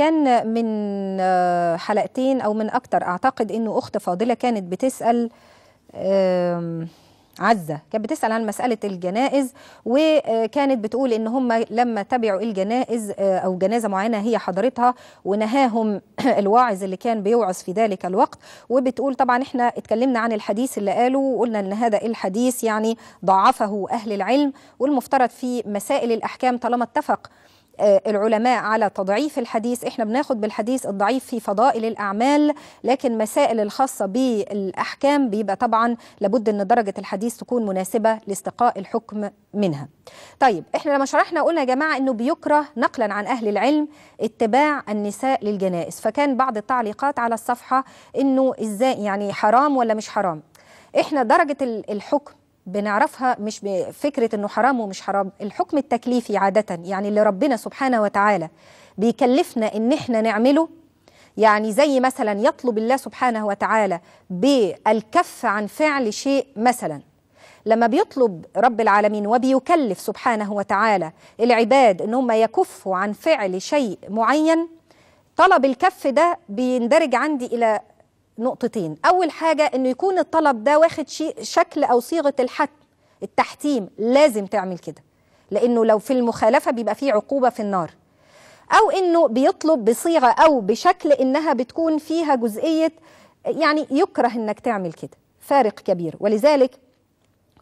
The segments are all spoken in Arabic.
كان من آه، حلقتين او من اكتر اعتقد انه اخت فاضله كانت بتسال عزه كانت بتسال عن مساله الجنائز وكانت بتقول ان هم لما تبعوا الجنائز آه، او جنازه معينه هي حضرتها ونهاهم الواعظ اللي كان بيوعظ في ذلك الوقت وبتقول طبعا احنا اتكلمنا عن الحديث اللي قاله وقلنا ان هذا الحديث يعني ضعفه اهل العلم والمفترض في مسائل الاحكام طالما اتفق آه، العلماء على تضعيف الحديث احنا بناخد بالحديث الضعيف في فضائل الاعمال لكن مسائل الخاصه بالاحكام بيبقى طبعا لابد ان درجه الحديث تكون مناسبه لاستقاء الحكم منها طيب احنا لما شرحنا قلنا يا جماعه انه بيكره نقلا عن اهل العلم اتباع النساء للجنائز فكان بعض التعليقات على الصفحه انه ازاي يعني حرام ولا مش حرام احنا درجه الحكم بنعرفها مش بفكرة أنه حرام ومش حرام الحكم التكليفي عادة يعني اللي ربنا سبحانه وتعالى بيكلفنا أن احنا نعمله يعني زي مثلا يطلب الله سبحانه وتعالى بالكف عن فعل شيء مثلا لما بيطلب رب العالمين وبيكلف سبحانه وتعالى العباد ان هم يكفوا عن فعل شيء معين طلب الكف ده بيندرج عندي الى نقطتين اول حاجه انه يكون الطلب ده واخد شيء شكل او صيغه الحتم التحتيم لازم تعمل كده لانه لو في المخالفه بيبقى فيه عقوبه في النار او انه بيطلب بصيغه او بشكل انها بتكون فيها جزئيه يعني يكره انك تعمل كده فارق كبير ولذلك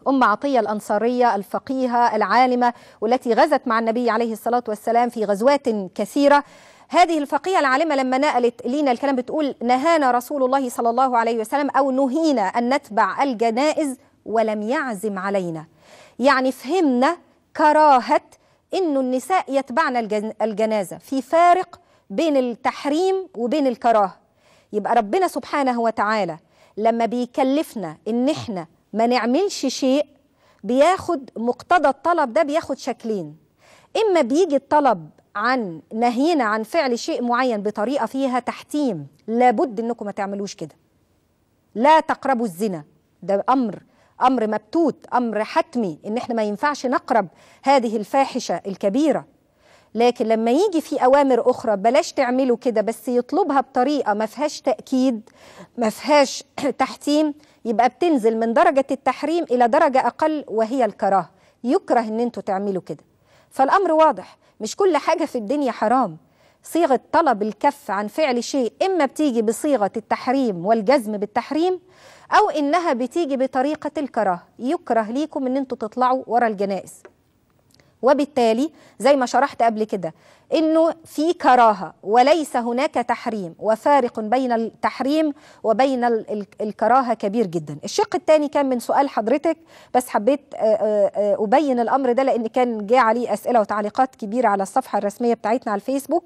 أم عطية الأنصارية الفقيهة العالمة والتي غزت مع النبي عليه الصلاة والسلام في غزوات كثيرة هذه الفقيه العالمه لما نقلت لينا الكلام بتقول نهانا رسول الله صلى الله عليه وسلم او نهينا ان نتبع الجنائز ولم يعزم علينا يعني فهمنا كراهه انه النساء يتبعن الجنازه في فارق بين التحريم وبين الكراهه يبقى ربنا سبحانه وتعالى لما بيكلفنا ان احنا ما نعملش شيء بياخد مقتضى الطلب ده بياخد شكلين اما بيجي الطلب عن نهينا عن فعل شيء معين بطريقه فيها تحتيم لابد انكم ما تعملوش كده لا تقربوا الزنا ده امر امر مبتوت امر حتمي ان احنا ما ينفعش نقرب هذه الفاحشه الكبيره لكن لما يجي في اوامر اخرى بلاش تعملوا كده بس يطلبها بطريقه ما فيهاش تاكيد ما فيهاش تحتيم يبقى بتنزل من درجه التحريم الى درجه اقل وهي الكراهه يكره ان انتوا تعملوا كده فالأمر واضح مش كل حاجة في الدنيا حرام صيغة طلب الكف عن فعل شيء إما بتيجي بصيغة التحريم والجزم بالتحريم أو إنها بتيجي بطريقة الكراهة يكره ليكم إن أنتوا تطلعوا ورا الجنائز وبالتالي زي ما شرحت قبل كده انه في كراهه وليس هناك تحريم وفارق بين التحريم وبين الكراهه كبير جدا الشق الثاني كان من سؤال حضرتك بس حبيت ابين الامر ده لان كان جه عليه اسئله وتعليقات كبيره على الصفحه الرسميه بتاعتنا على الفيسبوك